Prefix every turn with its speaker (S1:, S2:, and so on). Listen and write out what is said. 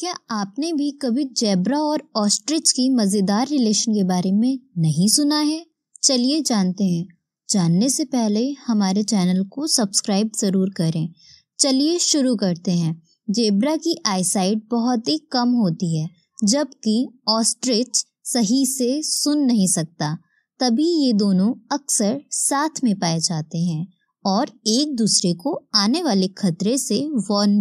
S1: क्या आपने भी कभी जेब्रा और ऑस्ट्रिच की मज़ेदार रिलेशन के बारे में नहीं सुना है चलिए जानते हैं जानने से पहले हमारे चैनल को सब्सक्राइब ज़रूर करें चलिए शुरू करते हैं जेब्रा की आईसाइट बहुत ही कम होती है जबकि ऑस्ट्रिच सही से सुन नहीं सकता तभी ये दोनों अक्सर साथ में पाए जाते हैं और एक दूसरे को आने वाले खतरे से वॉर्न